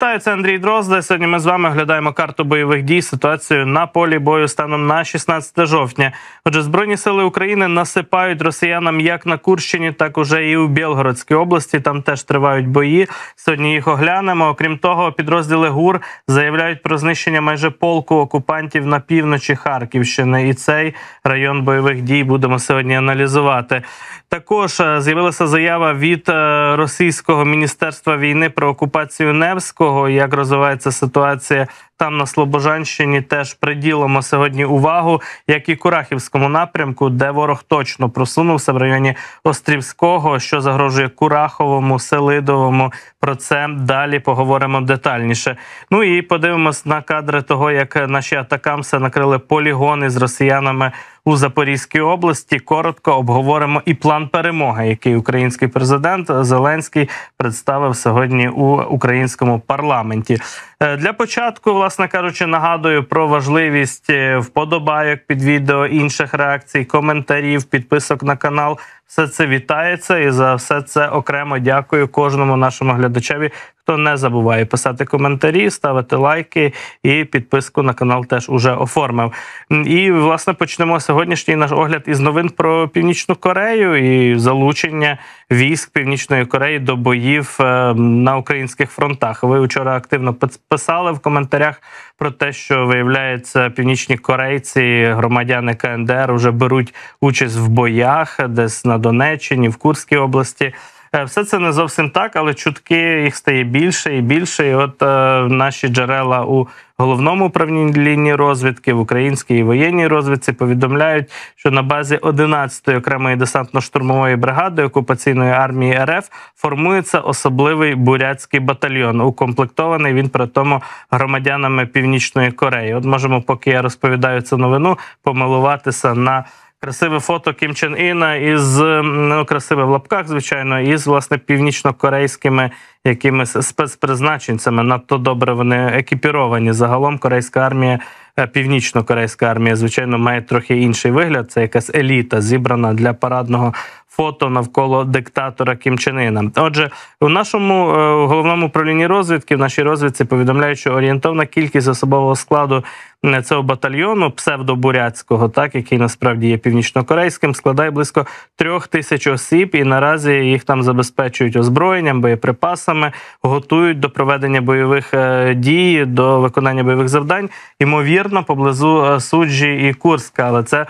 Вітаю, це Андрій Дрозда. Сьогодні ми з вами оглядаємо карту бойових дій ситуацію на полі бою станом на 16 жовтня. Отже, збройні сили України насипають росіянам як на Курщині, так уже і у Білгородській області. Там теж тривають бої. Сьогодні їх оглянемо. Окрім того, підрозділи ГУР заявляють про знищення майже полку окупантів на півночі Харківщини, і цей район бойових дій будемо сьогодні аналізувати. Також е, з'явилася заява від е, російського міністерства війни про окупацію Невського. Як розвивається ситуація там на Слобожанщині? Теж приділимо сьогодні увагу, як і Курахівському напрямку, де ворог точно просунувся в районі Острівського, що загрожує Кураховому, Селидовому. Про це далі поговоримо детальніше. Ну і подивимось на кадри того, як наші атакамси накрили полігони з росіянами у Запорізькій області. Коротко обговоримо і план перемоги, який український президент Зеленський представив сьогодні у українському парламенті. Е, для початку, власне кажучи, нагадую про важливість е, вподобайок під відео інших реакцій, коментарів, підписок на канал. Все це вітається і за все це окремо дякую кожному нашому глядачеві, то тобто не забувай писати коментарі, ставити лайки і підписку на канал теж уже оформив. І власне почнемо сьогоднішній наш огляд із новин про північну Корею і залучення військ Північної Кореї до боїв е, на українських фронтах. Ви вчора активно писали в коментарях про те, що виявляється, північні корейці, громадяни КНДР, вже беруть участь в боях, десь на Донеччині, в Курській області. Е, все це не зовсім так, але чутки їх стає більше і більше. І От е, наші джерела у головному управлінні лінії розвідки в українській воєнній розвідці повідомляють, що на базі 11-ї окремої десантно-штурмової бригади окупаційної армії РФ формується особливий буряцький батальйон. Укомплектований він при тому громадянами Північної Кореї. От можемо, поки я розповідаю цю новину, помилуватися на красиве фото Кім Чен Іна із ну, красиве в лапках, звичайно, із власне північно-корейськими якимись спецпризначенцями. Надто добре вони екіпіровані. Загалом корейська армія, е, північнокорейська армія, звичайно, має трохи інший вигляд. Це якась еліта зібрана для парадного. Фото навколо диктатора Кім Чен Іна. Отже, у нашому е, головному управлінні розвідки, в нашій розвідці повідомляють, що орієнтовна кількість особового складу Е, цього батальйону псевдобурятського, так який насправді є північнокорейським, складає близько трьох тисяч осіб, і наразі їх там забезпечують озброєнням, боєприпасами, готують до проведення бойових е, дій, до виконання бойових завдань. Ймовірно, поблизу е, суджі і Курська, але це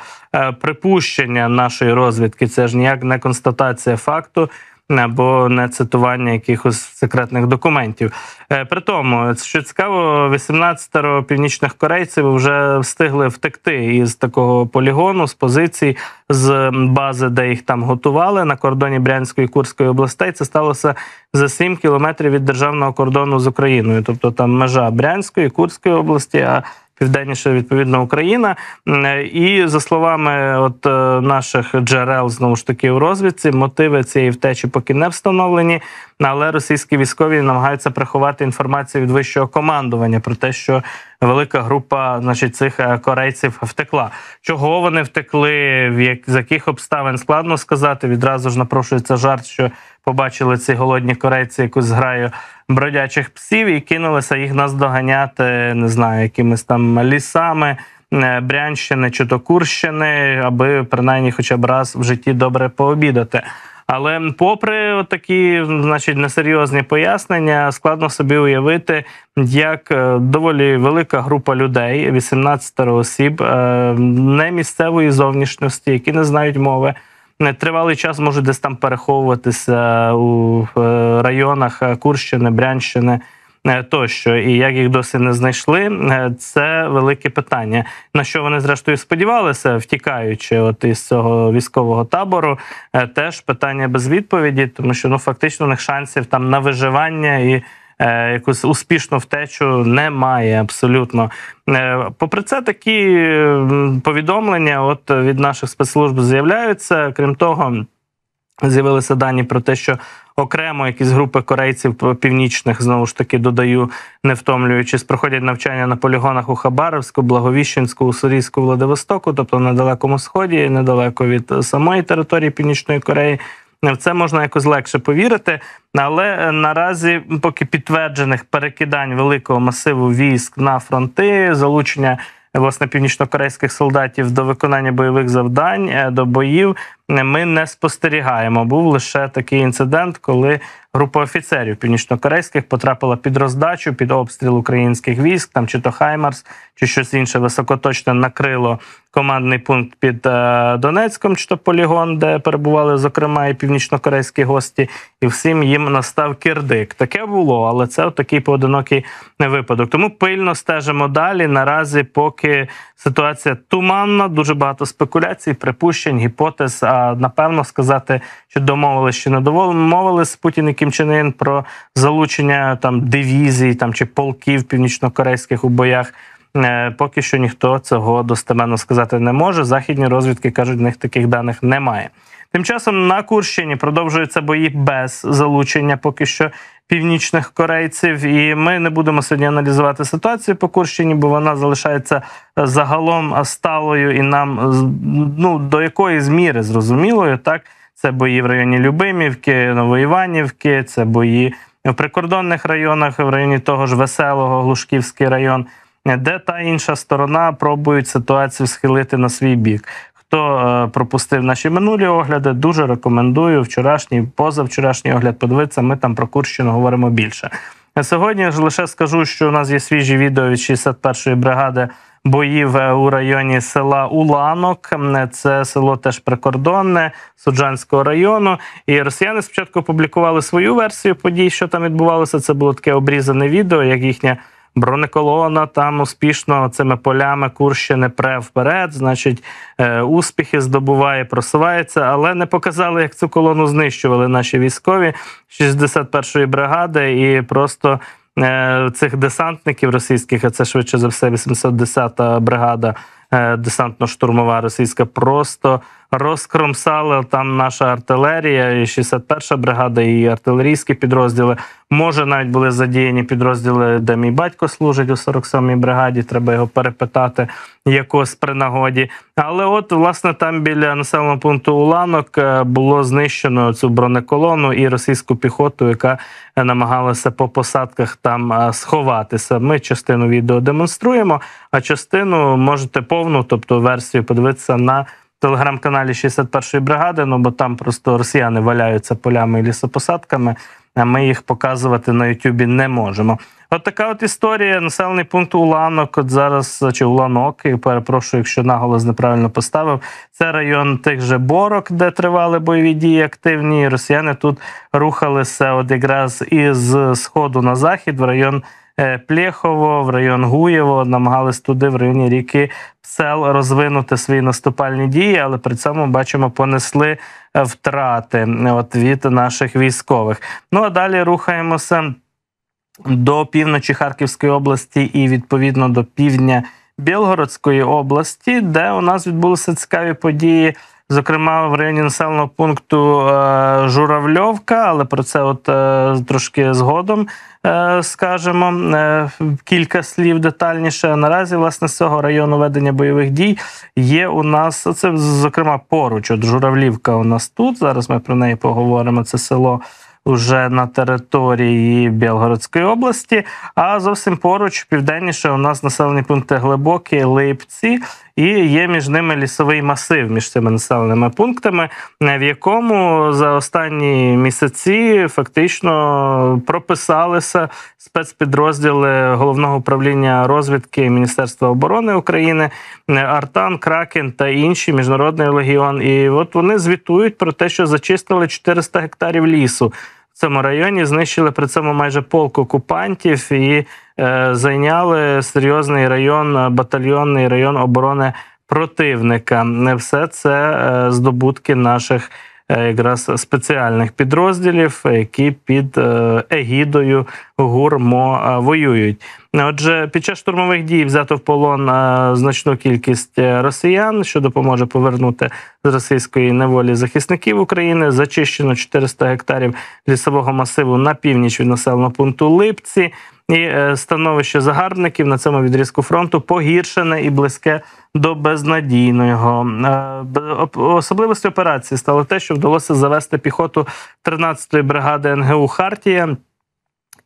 припущення нашої розвідки. Це ж ніяк не констатація факту або не цитування якихось секретних документів. Е, при тому, що цікаво, 18 північних корейців вже встигли втекти із такого полігону, з позицій, з бази, де їх там готували на кордоні Брянської і Курської областей. Це сталося за 7 кілометрів від державного кордону з Україною, тобто там межа Брянської і Курської області. а Південніша відповідно Україна. Е, і за словами от е, наших джерел, знову ж таки у розвідці, мотиви цієї втечі поки не встановлені. Але російські військові намагаються приховати інформацію від вищого командування про те, що велика група, значить, цих е, корейців втекла. Чого вони втекли? В як з яких обставин складно сказати? Відразу ж напрошується жарт, що побачили ці голодні корейці, якусь граю бродячих псів, і кинулися їх наздоганяти, не знаю, якимись там лісами. Е, Брянщини чи то Курщини, аби принаймні хоча б раз в житті добре пообідати. Але попри такі, значить, несерйозні пояснення, складно собі уявити, як е, доволі велика група людей, 18 осіб, е, не місцевої зовнішності, які не знають мови. Е, тривалий час можуть десь там переховуватися у районах Курщини, Брянщини. Е, тощо, і як їх досі не знайшли, е, це велике питання. На що вони зрештою сподівалися, втікаючи, от із цього військового табору, е, теж питання без відповіді, тому що ну фактично у них шансів там на виживання і. Якусь успішну втечу немає абсолютно. Попри це, такі повідомлення от від наших спецслужб з'являються. Крім того. З'явилися дані про те, що окремо якісь групи корейців північних знову ж таки додаю, не втомлюючись, проходять навчання на полігонах у Хабаровську, Благовіщенську, Уссурійську, Владивостоку, тобто на далекому сході, недалеко від е, самої території Північної Кореї. Е, в це можна якось легше повірити, але е, наразі поки підтверджених перекидань великого масиву військ на фронти, залучення власне північнокорейських солдатів до виконання бойових завдань до боїв ми не спостерігаємо. Був лише такий інцидент, коли група офіцерів північнокорейських потрапила під роздачу, під обстріл українських військ, там чи то Хаймарс, чи щось інше високоточне накрило командний пункт під е, Донецьком, чи то полігон, де перебували зокрема і північнокорейські гості, і всім їм настав кірдик. Таке було, але це такий поодинокий випадок. Тому пильно стежимо далі. Наразі поки ситуація туманна, дуже багато спекуляцій, припущень, гіпотез напевно сказати, що домовились, що не домовились Путін і Кім Чен Ін про залучення там дивізій там чи полків північнокорейських у боях. Е, поки що ніхто цього достеменно сказати не може. Західні розвідки кажуть, в них таких даних немає. Тим часом на Курщині продовжуються бої без залучення поки що північних корейців. І ми не будемо сьогодні аналізувати ситуацію по Курщині, бо вона залишається е, загалом сталою і нам ну до якоїсь міри зрозумілою, так це бої в районі Любимівки, Новоіванівки, це бої в прикордонних районах, в районі того ж веселого Глушківський район. Де та інша сторона пробують ситуацію схилити на свій бік? Хто е, пропустив наші минулі огляди, дуже рекомендую вчорашній, позавчорашній огляд подивитися. Ми там про Курщину говоримо більше. Сьогодні ж лише скажу, що у нас є свіжі відео від 61-ї бригади боїв е, у районі села Уланок. Це село теж прикордонне Суджанського району. І росіяни спочатку опублікували свою версію подій, що там відбувалося. Це було таке обрізане відео, як їхня. Бронеколона там успішно цими полями Курщини пре вперед, значить, е, успіхи здобуває, просувається, але не показали, як цю колону знищували наші військові 61-ї бригади, і просто е, цих десантників російських, а це швидше за все, 810-та бригада е, десантно-штурмова російська, просто розкромсали там наша артилерія, і 61-ша бригада, і артилерійські підрозділи. Може, навіть були задіяні підрозділи, де мій батько служить у 47-й бригаді. Треба його перепитати, якось при нагоді. Але от власне там біля населеного пункту Уланок е, було знищено цю бронеколону і російську піхоту, яка е, намагалася по посадках там е, сховатися. Ми частину відео демонструємо, а частину можете повну, тобто версію подивитися на телеграм-каналі 61-ї бригади. Ну бо там просто росіяни валяються полями і лісопосадками. А ми їх показувати на Ютубі не можемо. От така от історія. Населений пункт Уланок. От зараз чи Уланок, і перепрошую, якщо наголос неправильно поставив. Це район тих же борок, де тривали бойові дії активні. Росіяни тут рухалися от якраз із сходу на захід в район Е, Плєхово, в район Гуєво, намагались туди в районі ріки Псел розвинути свої наступальні дії, але при цьому бачимо, понесли е, втрати е, от, від наших військових. Ну а далі рухаємося до півночі Харківської області і відповідно до півдня. Білгородської області, де у нас відбулися цікаві події, зокрема в районі населеного пункту е, Журавльовка, але про це от е, трошки згодом е, скажемо кілька слів детальніше. Наразі власне з цього району ведення бойових дій є. У нас це зокрема поруч. От Журавлівка у нас тут зараз. Ми про неї поговоримо. Це село уже на території Білгородської області. А зовсім поруч південніше у нас населені пункти глибокі липці, і є між ними лісовий масив між цими населеними пунктами, в якому за останні місяці фактично прописалися спецпідрозділи головного управління розвідки Міністерства оборони України, Артан, Кракен та інші міжнародний легіон. І от вони звітують про те, що зачистили 400 гектарів лісу цьому районі знищили при цьому майже полк окупантів і е, зайняли серйозний район, е, батальйонний район оборони противника. Не все це е, здобутки наших. Е, якраз спеціальних підрозділів, які під е, егідою гурмо е, воюють. Отже, під час штурмових дій взято в полон значну кількість росіян, що допоможе повернути з російської неволі захисників України. Зачищено 400 гектарів лісового масиву на північ від населеного пункту Липці і е, становище загарбників на цьому відрізку фронту погіршене і близьке до безнадійного. Е, особливості операції стало те, що вдалося завести піхоту 13-ї бригади НГУ Хартія.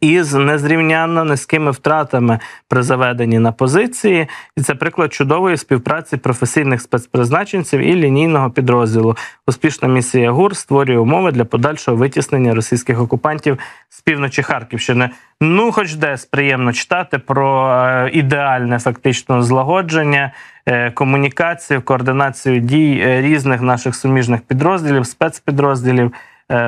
Із незрівнянно низькими втратами при заведенні на позиції, і це приклад чудової співпраці професійних спецпризначенців і лінійного підрозділу. Успішна місія ГУР створює умови для подальшого витіснення російських окупантів з півночі Харківщини. Ну, хоч десь приємно читати про е, ідеальне фактично злагодження, е, комунікацію, координацію дій е, різних наших суміжних підрозділів, спецпідрозділів.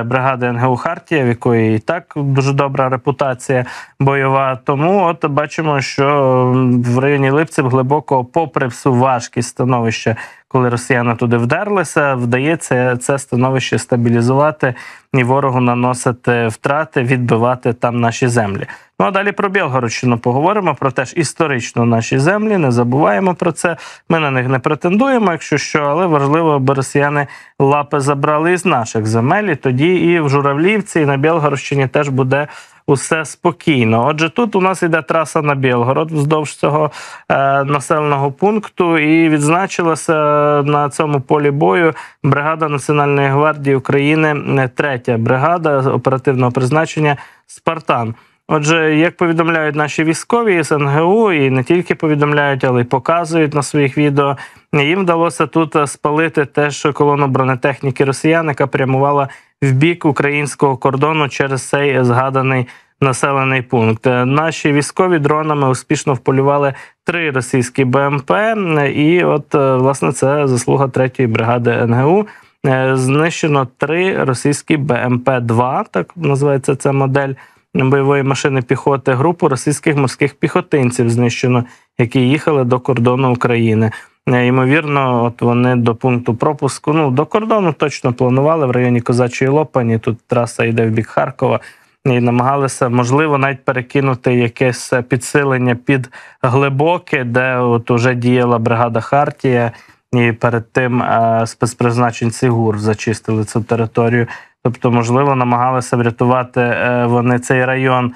Бригади НГУ Хартія, в якої і так дуже добра репутація бойова. Тому от бачимо, що в районі Липців глибоко, попри всю важкість становища, коли росіяни туди вдерлися, вдається це становище стабілізувати здатні ворогу наносити втрати, відбивати там наші землі. Ну а далі про Білгородщину поговоримо про теж історично наші землі. Не забуваємо про це. Ми на них не претендуємо, якщо що, але важливо, аби росіяни лапи забрали із наших земель. і Тоді і в Журавлівці, і на Білгородщині теж буде усе спокійно. Отже, тут у нас йде траса на Білгород вздовж цього е, населеного пункту, і відзначилася е, на цьому полі бою бригада Національної гвардії України, е, третя бригада оперативного призначення Спартан. Отже, як повідомляють наші військові СНГУ, і не тільки повідомляють, але й показують на своїх відео. Їм вдалося тут е, спалити теж колону бронетехніки росіян, яка прямувала в бік українського кордону через цей згаданий населений пункт. Е, наші військові дронами успішно вполювали три російські БМП, і от е, власне це заслуга третьої бригади НГУ. Е, знищено три російські БМП 2 так називається ця модель бойової машини піхоти. Групу російських морських піхотинців знищено, які їхали до кордону України. Е, ймовірно, от вони до пункту пропуску. Ну до кордону точно планували в районі Козачої Лопані. Тут траса йде в бік Харкова. І намагалися, можливо, навіть перекинути якесь е, підсилення під глибоке, де от уже діяла бригада Хартія, і перед тим е, спецпризначенці ГУР зачистили цю територію. Тобто, можливо, намагалися врятувати вони цей район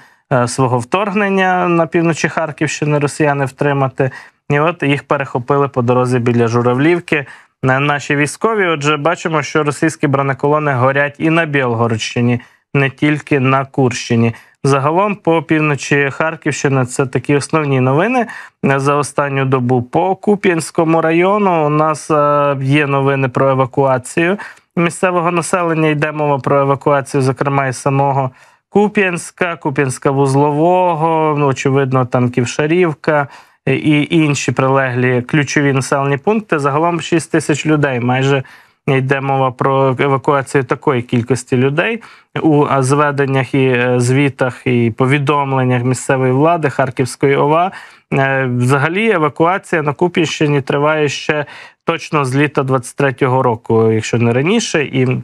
свого вторгнення на півночі Харківщини, росіяни втримати. І от їх перехопили по дорозі біля Журавлівки. Наші військові. Отже, бачимо, що російські бронеколони горять і на Білгородщині, не тільки на Курщині. Загалом, по півночі Харківщини, це такі основні новини за останню добу. По Куп'янському району у нас е, є новини про евакуацію місцевого населення. Йде мова про евакуацію, зокрема і самого Куп'янська, Куп'янська вузлового, ну, очевидно, там Ківшарівка і інші прилеглі ключові населені пункти. Загалом 6 тисяч людей. Майже йде мова про евакуацію такої кількості людей у зведеннях і е, звітах і повідомленнях місцевої влади Харківської ОВА. Е, взагалі, евакуація на Куп'ящині триває ще точно з літа 23-го року, якщо не раніше і.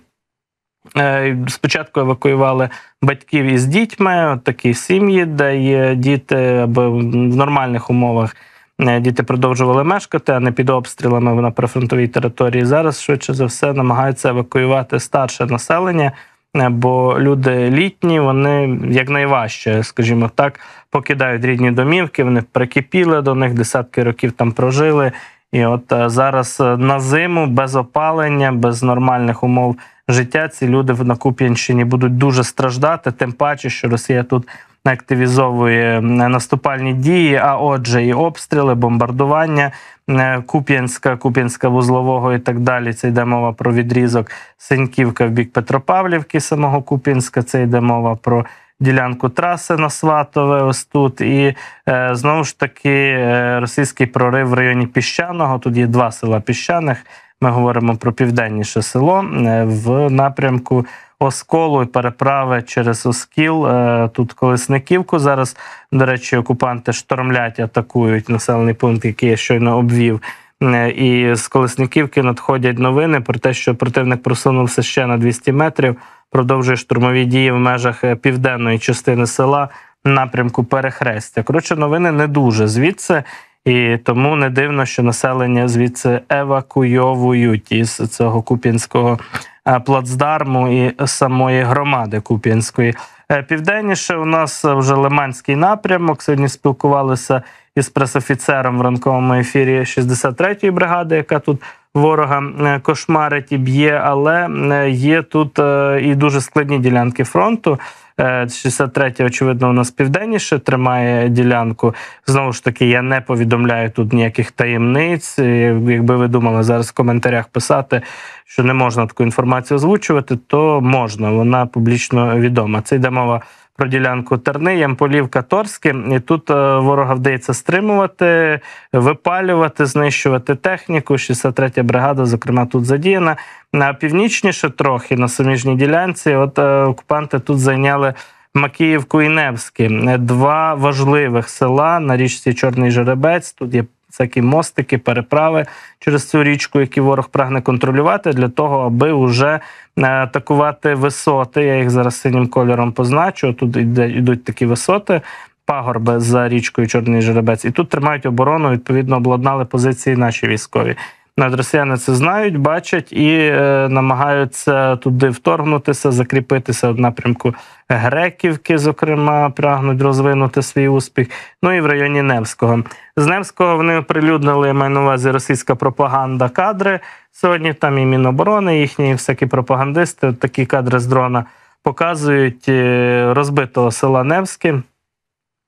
Е, спочатку евакуювали батьків із дітьми, такі сім'ї, де є діти, або в нормальних умовах е, діти продовжували мешкати, а не під обстрілами на прифронтовій території. Зараз швидше за все намагаються евакуювати старше населення. Е, бо люди літні, вони якнайважче, скажімо так, покидають рідні домівки. Вони прикипіли до них десятки років там прожили, і от е, зараз е, на зиму без опалення, без нормальних умов життя ці люди в Накуп'янщині будуть дуже страждати, тим паче, що Росія тут активізовує наступальні дії. А отже, і обстріли, бомбардування е, Куп'янська, Куп'янська вузлового і так далі. Це йде мова про відрізок синьківка в бік Петропавлівки, самого Куп'янська. Це йде мова про ділянку траси на Сватове. Ось тут і е, знову ж таки е, російський прорив в районі піщаного. Тут є два села піщаних. Ми говоримо про південніше село е, в напрямку Осколу і переправи через Оскіл. Тут Колесниківку. Зараз, до речі, окупанти штормлять, атакують населений пункт, який я щойно обвів. І з Колесниківки надходять новини про те, що противник просунувся ще на 200 метрів продовжує штурмові дії в межах е, південної частини села напрямку перехрестя. Коротше, новини не дуже звідси, і тому не дивно, що населення звідси евакуйовують із цього куп'янського е, плацдарму і самої громади Куп'янської. Е, південніше у нас вже Лиманський напрямок. Сьогодні спілкувалися із пресофіцером в ранковому ефірі 63-ї бригади, яка тут ворога е, кошмарить і б'є, але е, є тут е, і дуже складні ділянки фронту. 63 очевидно, у нас південніше тримає ділянку. Знову ж таки, я не повідомляю тут ніяких таємниць. Якби ви думали зараз в коментарях писати, що не можна таку інформацію озвучувати, то можна, вона публічно відома. Це йде мова про ділянку Терни, Ямполівка, Торське. І тут е, ворога вдається стримувати, випалювати, знищувати техніку. 63-я бригада, зокрема, тут задіяна. На північніше трохи на суміжній ділянці. От е, окупанти тут зайняли. Макіївку і Невські. два важливих села на річці Чорний Жеребець. Тут є всякі мостики, переправи через цю річку, які ворог прагне контролювати, для того, аби вже е, атакувати висоти. Я їх зараз синім кольором позначу. Тут йдуть такі висоти. Пагорби за річкою Чорний Жеребець, і тут тримають оборону. Відповідно, обладнали позиції наші військові. Над росіяни це знають, бачать і е, намагаються туди вторгнутися, закріпитися в напрямку Греківки, зокрема, прагнуть розвинути свій успіх. Ну і в районі Невського. З Невського вони оприлюднили маю на увазі російська пропаганда кадри. Сьогодні там і Міноборони, їхні всякі пропагандисти. Такі кадри з дрона показують е, розбитого села Невське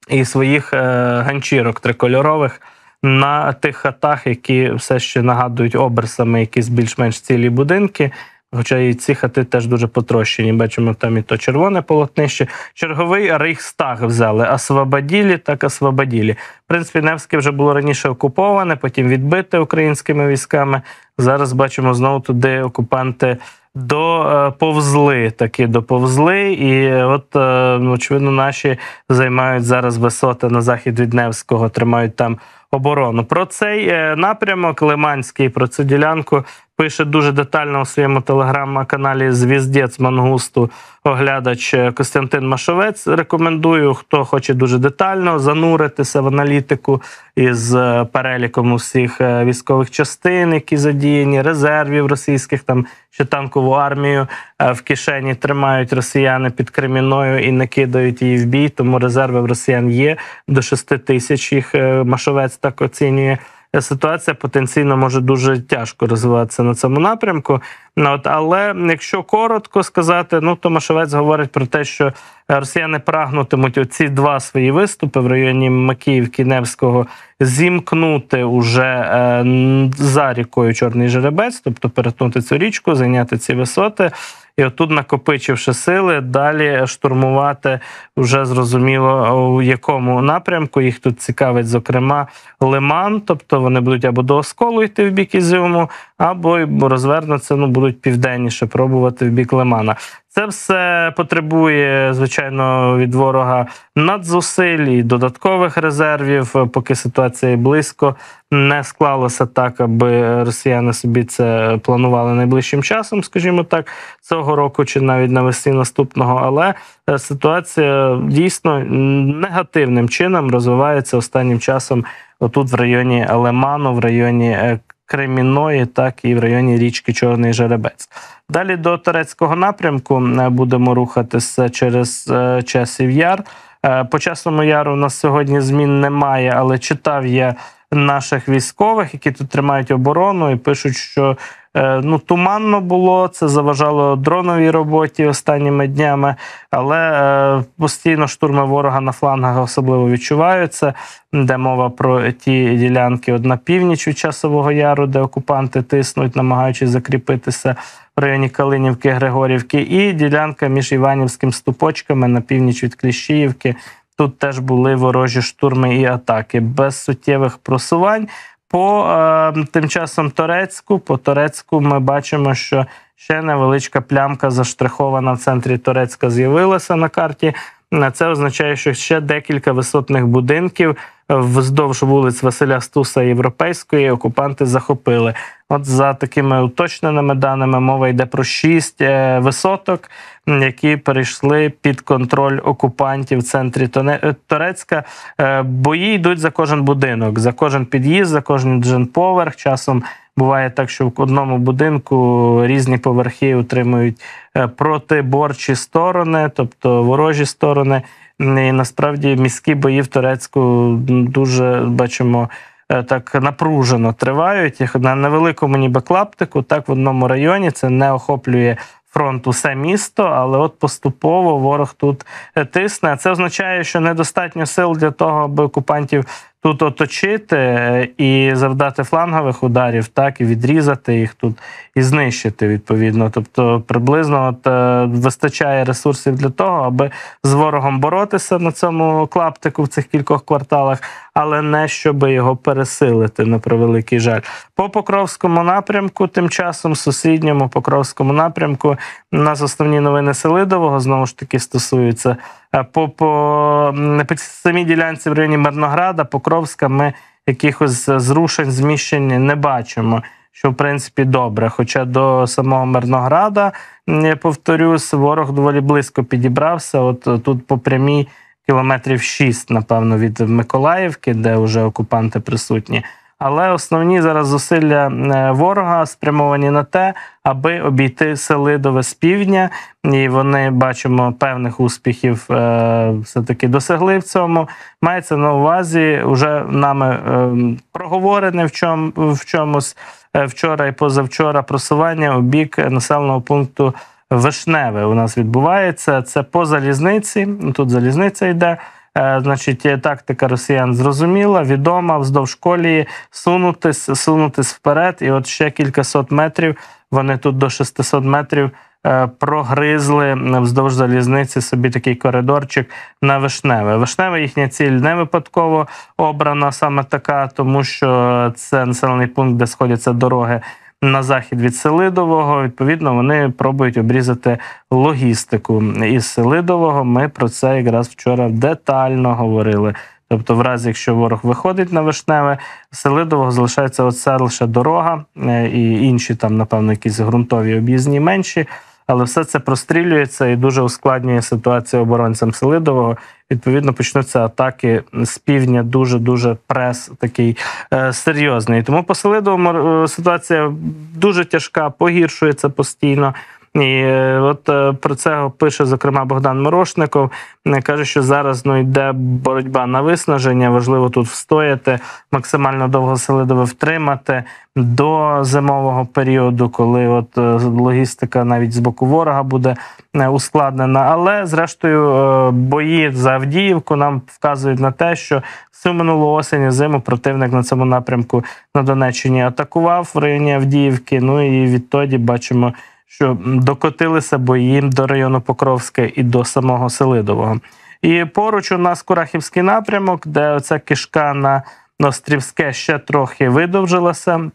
і своїх е, ганчірок трикольорових на тих хатах, які все ще нагадують оберсами якісь більш-менш цілі будинки. Хоча і ці хати теж дуже потрощені. Бачимо, там і то червоне полотнище. Черговий Рейхстаг взяли Асвабаділі так Асвабаділі. В принципі, Невське вже було раніше окуповане, потім відбите українськими військами. Зараз бачимо знову туди окупанти доповзли Такі доповзли. І от, е, ну, очевидно, наші займають зараз висоти на захід від Невського, тримають там оборону. Про цей е, напрямок Лиманський про цю ділянку пише дуже детально у своєму телеграм-каналі Звіздець Мангусту оглядач е, Костянтин Машовець. Рекомендую, хто хоче дуже детально зануритися в аналітику із е, переліком усіх військових частин, які задіяні, резервів російських там ще танкову армію в кишені тримають росіяни під криміною і не кидають її в бій. Тому резерви в росіян є до 6 тисяч. Їх машовець так оцінює. Ситуація потенційно може дуже тяжко розвиватися на цьому напрямку. Ну, от, Але якщо коротко сказати, ну Томашевець говорить про те, що росіяни прагнутимуть оці два свої виступи в районі Макіївки Невського зімкнути уже е, за рікою Чорний Жеребець, тобто перетнути цю річку, зайняти ці висоти і отут, накопичивши сили, далі штурмувати вже зрозуміло у якому напрямку їх тут цікавить, зокрема лиман, тобто вони будуть або до осколу йти в бік Ізюму, або розвернуться, ну будуть південніше пробувати в бік лимана. Це все потребує, звичайно, від ворога надзусиль і додаткових резервів, поки ситуація близько не склалася так, аби росіяни собі це планували найближчим часом, скажімо так, цього року чи навіть навесні наступного. Але е, ситуація дійсно негативним чином розвивається останнім часом. Отут в районі Лемано, в районі е, Кремінної, так і в районі річки Чорний Жеребець. Далі до Терецького напрямку е, будемо рухатися через е, Часів Яр. Е, по часному яру у нас сьогодні змін немає, але читав я наших військових, які тут тримають оборону, і пишуть, що е, ну туманно було це заважало дроновій роботі останніми днями, але е, постійно штурми ворога на флангах особливо відчуваються. Де мова про ті ділянки одна північ від часового яру, де окупанти тиснуть, намагаючись закріпитися в районі Калинівки, Григорівки, і ділянка між Іванівським ступочками на північ від Кліщіївки, Тут теж були ворожі штурми і атаки без суттєвих просувань. По е, тим часом Торецьку, по Торецьку ми бачимо, що ще невеличка плямка заштрихована в центрі Торецька з'явилася на карті. Е, це означає, що ще декілька висотних будинків вздовж вулиць Василя Стуса Європейської окупанти захопили. От за такими уточненими даними мова йде про шість е, висоток, які перейшли під контроль окупантів в центрі е, Торецька. Е, бої йдуть за кожен будинок, за кожен під'їзд, за кожен дженповерх. Часом буває так, що в одному будинку різні поверхи утримують протиборчі сторони, тобто ворожі сторони. І насправді міські бої в турецьку дуже бачимо. Е, так напружено тривають. На невеликому ніби клаптику, так в одному районі це не охоплює фронт усе місто, але от поступово ворог тут е, тисне. Це означає, що недостатньо сил для того, аби окупантів тут оточити е, і завдати флангових ударів, так і відрізати їх тут і знищити відповідно. Тобто приблизно от вистачає ресурсів для того, аби з ворогом боротися на цьому клаптику в цих кількох кварталах, але не щоб його пересилити на превеликий жаль. По Покровському напрямку, тим часом, сусідньому Покровському напрямку, у нас основні новини Селидового знову ж таки стосуються. Е, по по, по самій ділянці в районі Мирнограда, Покровська, ми якихось зрушень, зміщень не бачимо. Що в принципі добре. Хоча до самого Мирнограда, я повторюсь, ворог доволі близько підібрався. От тут по прямій кілометрів 6, напевно, від Миколаївки, де вже окупанти присутні. Але основні зараз зусилля е, ворога спрямовані на те, аби обійти сели до Веспівдня, і вони бачимо певних успіхів, е, все таки досягли в цьому. Мається на увазі вже нами е, проговорене в чому в чомусь вчора і позавчора просування у бік населеного пункту вишневе у нас відбувається. Це по залізниці. Тут залізниця йде. Е, значить, тактика росіян зрозуміла, відома вздовж колії сунутись, сунутись вперед, і от ще кількасот метрів. Вони тут до 600 метрів е, прогризли вздовж залізниці собі такий коридорчик на вишневе. Вишневе їхня ціль не випадково обрана саме така, тому що це населений пункт, де сходяться дороги на захід від Селидового. Відповідно, вони пробують обрізати логістику із Селидового. Ми про це якраз вчора детально говорили. Тобто, в разі, якщо ворог виходить на вишневе, Селидового залишається оце лише дорога е, і інші там, напевно, якісь ґрунтові об'їзні менші але все це прострілюється і дуже ускладнює ситуацію оборонцям Селидового. Відповідно, почнуться атаки з півдня. Дуже дуже прес такий е, серйозний. Тому по Селидовому е, ситуація дуже тяжка, погіршується постійно. І е, от е, про це пише зокрема Богдан Морошников. Е, каже, що зараз ну йде боротьба на виснаження. Важливо тут встояти, максимально довго селидове втримати до зимового періоду, коли от логістика навіть з боку ворога буде ускладнена. Але зрештою бої за Авдіївку нам вказують на те, що всю минулу осінь і зиму противник на цьому напрямку на Донеччині атакував в районі Авдіївки. Ну і відтоді бачимо що докотилися бої до району Покровське і до самого Селидового. І поруч у нас Курахівський напрямок, де оця кишка на Острівське ще трохи видовжилася.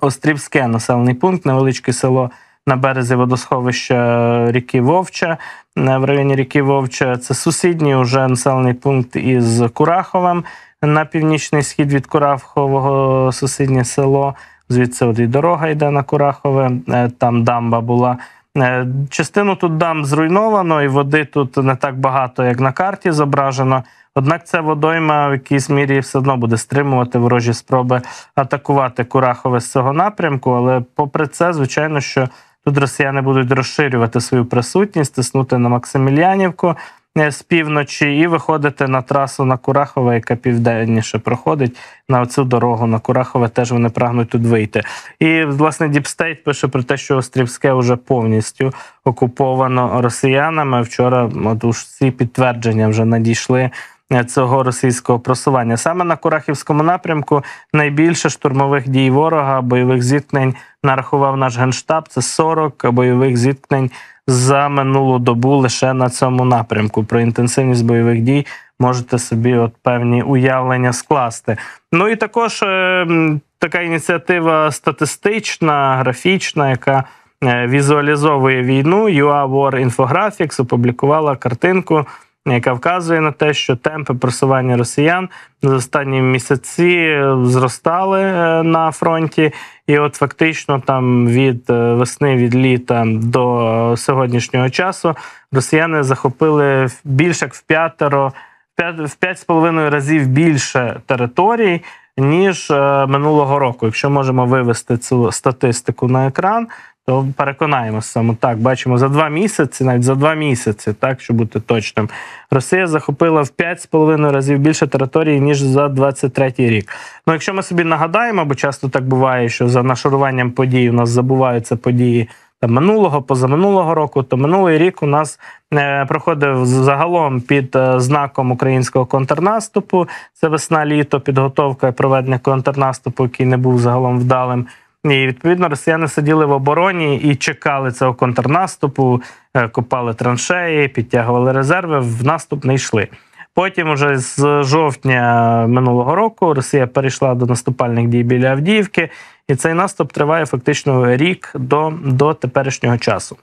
Острівське населений пункт, невеличке село на березі водосховища ріки Вовча. Е, в районі ріки Вовча це сусідній уже населений пункт із Кураховим на північний схід від Курахового сусіднє село звідси от і дорога йде на Курахове, е, там дамба була. Е, частину тут дам зруйновано, і води тут не так багато, як на карті зображено. Однак ця водойма в якійсь мірі все одно буде стримувати ворожі спроби атакувати Курахове з цього напрямку. Але, попри це, звичайно, що тут росіяни будуть розширювати свою присутність, тиснути на Максимілянівку. Е, з півночі і виходите на трасу на Курахове, яка південніше проходить на цю дорогу. На Курахове теж вони прагнуть тут вийти. І власне Діпстейт пише про те, що Острівське вже повністю окуповано росіянами. Вчора от усі підтвердження вже надійшли Е, цього російського просування. Саме на Курахівському напрямку найбільше штурмових дій ворога бойових зіткнень нарахував наш генштаб. Це 40 бойових зіткнень за минулу добу лише на цьому напрямку. Про інтенсивність бойових дій можете собі от певні уявлення скласти. Ну і також е, така ініціатива статистична, графічна, яка е, Візуалізовує війну UA War Infographics опублікувала картинку яка вказує на те, що темпи просування росіян за останні місяці е, зростали е, на фронті, і от фактично, там від е, весни від літа до сьогоднішнього часу росіяни захопили більше як в п'ятеро в п'ять з половиною разів більше територій. Ніж минулого року, якщо можемо вивести цю статистику на екран, то переконаємося саме так. Бачимо за два місяці, навіть за два місяці, так щоб бути точним, Росія захопила в 5,5 разів більше території ніж за 23-й рік. Ну якщо ми собі нагадаємо, бо часто так буває, що за нашаруванням подій у нас забуваються події. Та минулого, позаминулого року, то минулий рік у нас е, проходив загалом під е, знаком українського контрнаступу. Це весна, літо, підготовка і проведення контрнаступу, який не був загалом вдалим. І відповідно росіяни сиділи в обороні і чекали цього контрнаступу, е, копали траншеї, підтягували резерви. В наступ не йшли. Потім, уже з жовтня минулого року, Росія перейшла до наступальних дій біля Авдіївки, і цей наступ триває фактично рік до, до теперішнього часу.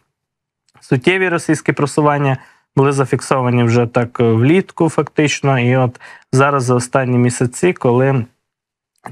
Суттєві російські просування. Були зафіксовані вже так е, влітку, фактично, і от зараз за останні місяці, коли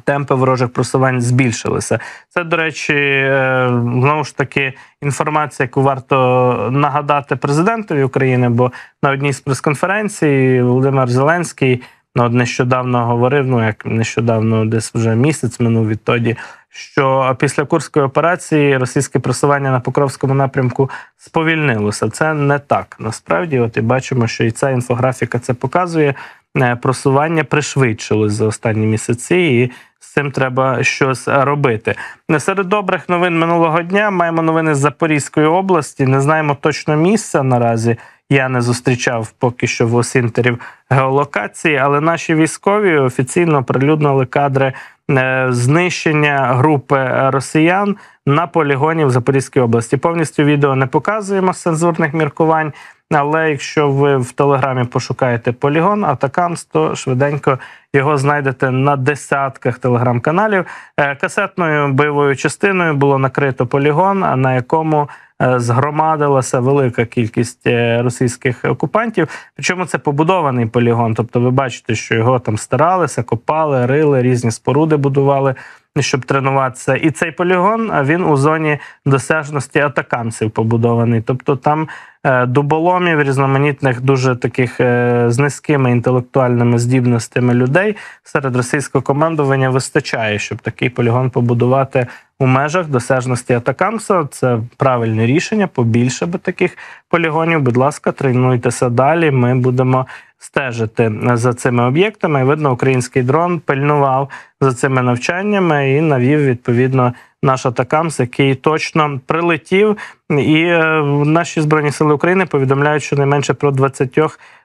Темпи ворожих просувань збільшилися. Це, до речі, е, знову ж таки інформація, яку варто нагадати президентові України. Бо на одній з прес-конференцій Володимир Зеленський ну, нещодавно говорив: ну як нещодавно, десь вже місяць минув відтоді, що після курської операції російське просування на Покровському напрямку сповільнилося. Це не так насправді. От і бачимо, що і ця інфографіка це показує. Е, просування пришвидшилось за останні місяці, і з цим треба щось е, робити. Серед добрих новин минулого дня маємо новини з Запорізької області. Не знаємо точно місця наразі. Я не зустрічав поки що в осінтерів геолокації, але наші військові офіційно прилюднили кадри е, знищення групи росіян на полігоні в Запорізькій області. Повністю відео не показуємо з цензурних міркувань. Але якщо ви в Телеграмі пошукаєте полігон Атакамс, то швиденько його знайдете на десятках телеграм-каналів. Е, касетною бойовою частиною було накрито полігон, на якому е, згромадилася велика кількість е, російських окупантів. Причому це побудований полігон. Тобто, ви бачите, що його там старалися, копали, рили, різні споруди будували щоб тренуватися. І цей полігон він у зоні досяжності атакамців побудований. Тобто там е, дуболомів різноманітних, дуже таких е, з низькими інтелектуальними здібностями людей серед російського командування вистачає, щоб такий полігон побудувати. У межах досяжності Атакамса це правильне рішення. Побільше би таких полігонів. Будь ласка, тренуйтеся далі. Ми будемо стежити за цими об'єктами. Видно, український дрон пильнував за цими навчаннями і навів відповідно наш атакамс, який точно прилетів. І е, наші збройні сили України повідомляють, щонайменше про 20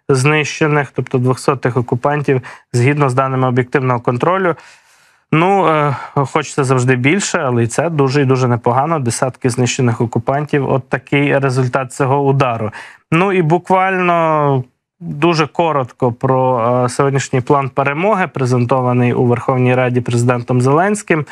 знищених, тобто 200 окупантів, згідно з даними об'єктивного контролю. Ну, е, хочеться завжди більше, але і це дуже і дуже непогано. Десятки знищених окупантів. От такий результат цього удару. Ну і буквально Дуже коротко про е, сьогоднішній план перемоги, презентований у Верховній Раді президентом Зеленським.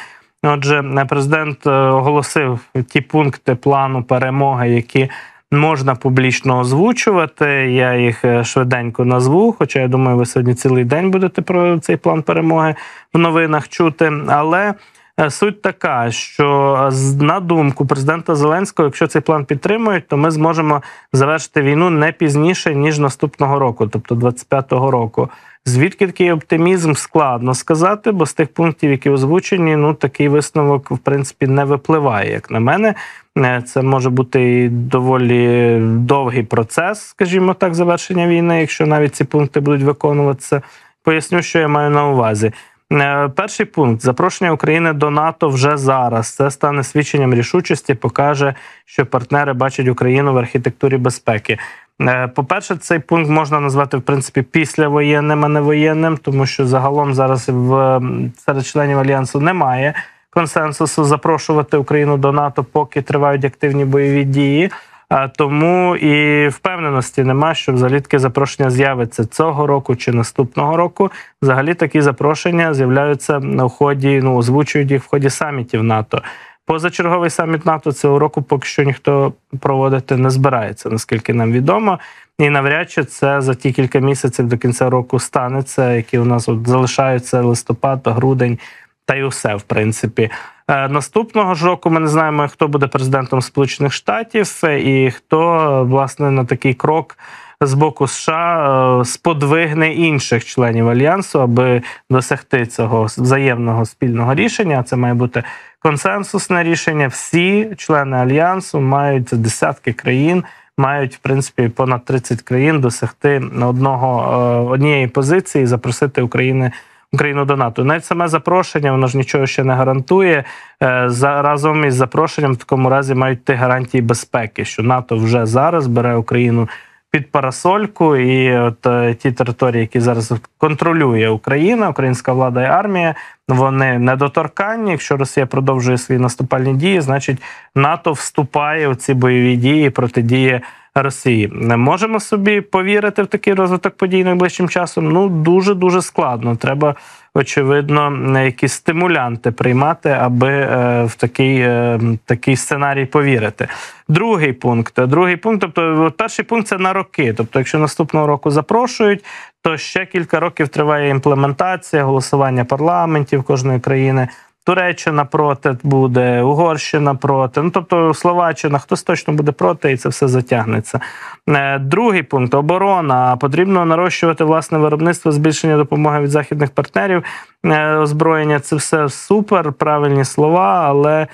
Отже, е, президент е, оголосив ті пункти плану перемоги, які можна публічно озвучувати. Я їх швиденько назву. Хоча я думаю, ви сьогодні цілий день будете про цей план перемоги в новинах чути. Але Е, суть така, що е, на думку президента Зеленського, якщо цей план підтримують, то ми зможемо завершити війну не пізніше ніж наступного року, тобто 25-го року. Звідки такий оптимізм складно сказати, бо з тих пунктів, які озвучені, ну такий висновок в принципі не випливає. Як на мене, е, це може бути і доволі довгий процес, скажімо так, завершення війни, якщо навіть ці пункти будуть виконуватися. Поясню, що я маю на увазі. Е, перший пункт запрошення України до НАТО вже зараз. Це стане свідченням рішучості, покаже, що партнери бачать Україну в архітектурі безпеки. Е, по-перше, цей пункт можна назвати в принципі післявоєнним, а не воєнним, тому що загалом зараз в серед членів альянсу немає консенсусу запрошувати Україну до НАТО, поки тривають активні бойові дії. А тому і впевненості нема, що взагалі таке запрошення з'явиться цього року чи наступного року. Взагалі такі запрошення з'являються на ході, ну озвучують їх в ході самітів НАТО. Позачерговий саміт НАТО цього року поки що ніхто проводити не збирається, наскільки нам відомо. І навряд чи це за ті кілька місяців до кінця року станеться, які у нас от залишаються листопад, грудень, та й усе в принципі. Е, наступного ж року ми не знаємо, хто буде президентом Сполучених Штатів і хто власне на такий крок з боку США е, сподвигне інших членів альянсу, аби досягти цього взаємного спільного рішення. Це має бути консенсусне рішення. Всі члени альянсу мають десятки країн. Мають в принципі понад 30 країн досягти одного е, однієї позиції, запросити України Україну до НАТО. Навіть саме запрошення, воно ж нічого ще не гарантує. Е, за разом із запрошенням в такому разі мають ті гарантії безпеки, що НАТО вже зараз бере Україну під парасольку, і от е, ті території, які зараз контролює Україна, українська влада і армія, вони недоторканні. Якщо Росія продовжує свої наступальні дії, значить НАТО вступає у ці бойові дії протидії Росії. Не можемо собі повірити в такий розвиток подій найближчим часом. Ну дуже дуже складно. Треба очевидно якісь стимулянти приймати, аби е, в такий е, такий сценарій повірити. Другий пункт, другий пункт, тобто перший пункт це на роки. Тобто, якщо наступного року запрошують, то ще кілька років триває імплементація, голосування парламентів кожної країни. Туреччина проти буде, Угорщина проти. Ну тобто Словаччина, хтось точно буде проти, і це все затягнеться. Е, другий пункт оборона. Потрібно нарощувати власне виробництво, збільшення допомоги від західних партнерів. Е, озброєння це все супер, правильні слова, але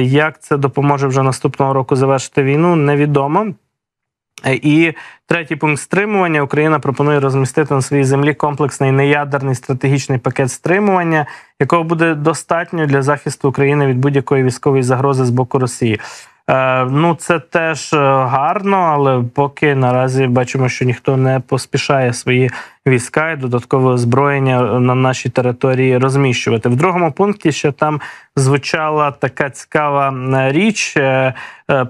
як це допоможе вже наступного року завершити війну, невідомо. Е, і третій пункт стримування Україна пропонує розмістити на своїй землі комплексний неядерний стратегічний пакет стримування, якого буде достатньо для захисту України від будь-якої військової загрози з боку Росії. Е, ну, це теж е, гарно, але поки наразі бачимо, що ніхто не поспішає свої війська і додаткове озброєння е, на нашій території розміщувати. В другому пункті ще там звучала така цікава річ: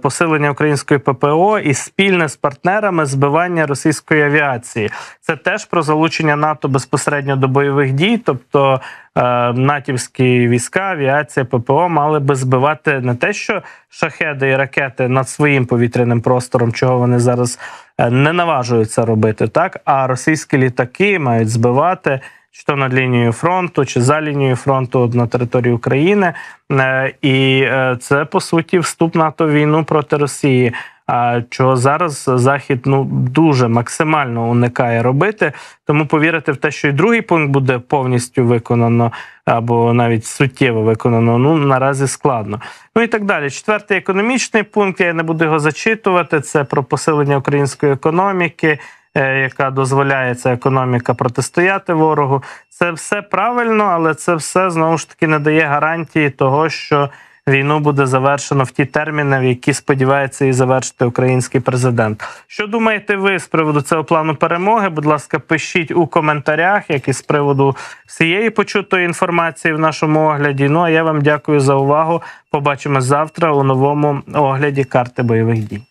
посилення української ППО і спільне з партнерами збивання російської авіації. Це теж про залучення НАТО безпосередньо до бойових дій, тобто Е, натівські війська, авіація ППО мали би збивати не те, що шахеди і ракети над своїм повітряним простором, чого вони зараз е, не наважуються робити, так а російські літаки мають збивати. Чи то над лінією фронту, чи за лінією фронту на території України, е, і це по суті вступ НАТО війну проти Росії. А чого зараз захід ну дуже максимально уникає робити, тому повірити в те, що і другий пункт буде повністю виконано або навіть суттєво виконано, ну наразі складно. Ну і так далі. Четвертий економічний пункт. Я не буду його зачитувати. Це про посилення української економіки. Е, яка дозволяє ця економіка протистояти ворогу, це все правильно, але це все знову ж таки не дає гарантії того, що війну буде завершено в ті терміни, в які сподівається і завершити український президент. Що думаєте ви з приводу цього плану перемоги? Будь ласка, пишіть у коментарях, як і з приводу всієї почутої інформації в нашому огляді. Ну а я вам дякую за увагу. Побачимо завтра у новому огляді карти бойових дій.